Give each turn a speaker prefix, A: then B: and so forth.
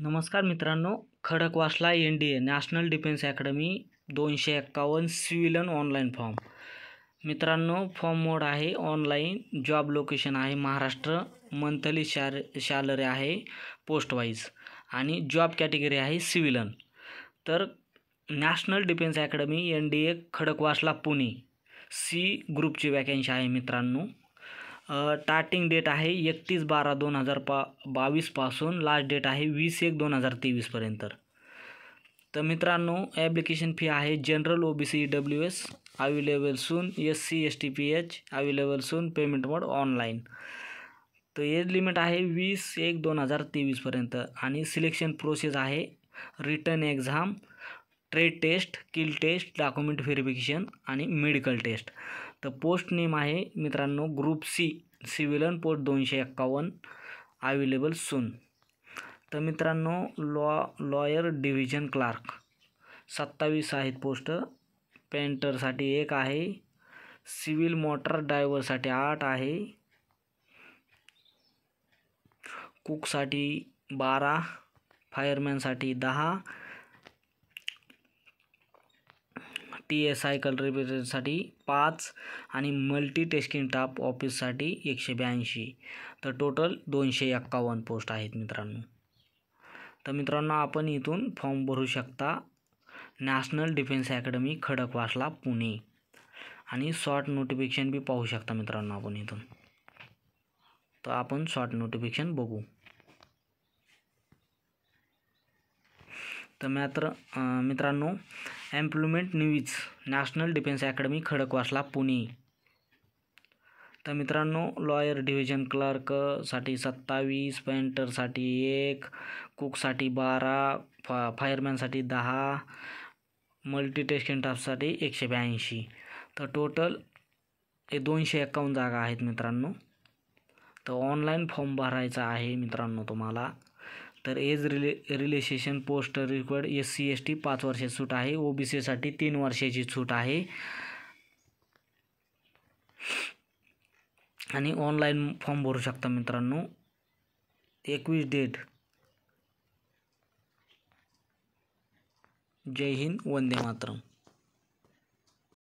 A: नमस्कार मित्रांनो Khadakwasla N D A national defence academy दोनशे एक्कावन्न सिव्हिलन ऑनलाईन फॉर्म मित्रांनो फॉर्म मोड आहे ऑनलाईन जॉब लोकेशन आहे महाराष्ट्र मंथली शार सॅलरी आहे पोस्ट आणि जॉब कॅटेगरी आहे सिव्हिलन तर national defence academy N D A Khadakwasla Pune C ग्रुपची वॅकॅन्सी आहे मित्रांनो स्टार्टिंग डेट आहे एकतीस बारा दोन हजार पा बावीसपासून लास्ट डेट आहे वीस एक दोन हजार तेवीसपर्यंत तर मित्रांनो ॲप्लिकेशन फी आहे general O B C W S available soon S C S T P H available soon payment mode online तर एज लिमिट आहे वीस एक दोन हजार तेवीसपर्यंत आणि सिलेक्शन प्रोसेस आहे written exam trade test skill test document verification आणि मेडिकल टेस्ट तर पोस्ट नेम आहे मित्रांनो ग्रुप सी सिव्हिलन पोस्ट दोनशे एक्कावन्न अवेलेबल सून तर मित्रांनो लॉ लॉयर डिव्हिजन क्लार्क सत्तावीस आहेत पोस्ट पेंटरसाठी एक आहे सिव्हिल मोटर ड्रायव्हरसाठी आठ आहे कुकसाठी बारा फायरमॅनसाठी दहा टी एस आय कल्ट्रिब्युटरसाठी पाच आणि मल्टी टेस्किंग टाप ऑफिससाठी एकशे ब्याऐंशी तर टोटल दोनशे एक्कावन्न पोस्ट आहेत मित्रांनो तर मित्रांनो आपण इथून फॉर्म भरू शकता national defence academy Khadakwasla Pune आणि शॉर्ट नोटिफिकेशन बी पाहू शकता मित्रांनो आपण इथून तर आपण शॉर्ट नोटिफिकेशन बघू तर मात्र मित्रांनो employment news national defence academy Khadakwasla Pune तर मित्रांनो लॉयर डिव्हिजन क्लर्कसाठी सत्तावीस पेंटरसाठी एक कुकसाठी बारा फा फायरमॅनसाठी दहा मल्टीटेस्किंग टापसाठी एकशे ब्याऐंशी तर टोटल हे दोनशे एक्कावन्न जागा आहेत मित्रांनो तर ऑनलाईन फॉर्म भरायचा आहे मित्रांनो तुम्हाला तर एज रिले relaxation post required S C S T पाच वर्षाची सूट आहे ओबीसीसाठी तीन वर्षाची सूट आहे आणि ऑनलाईन फॉर्म भरू शकता मित्रांनो एकवीस डेट जय हिंद वंदे मातरम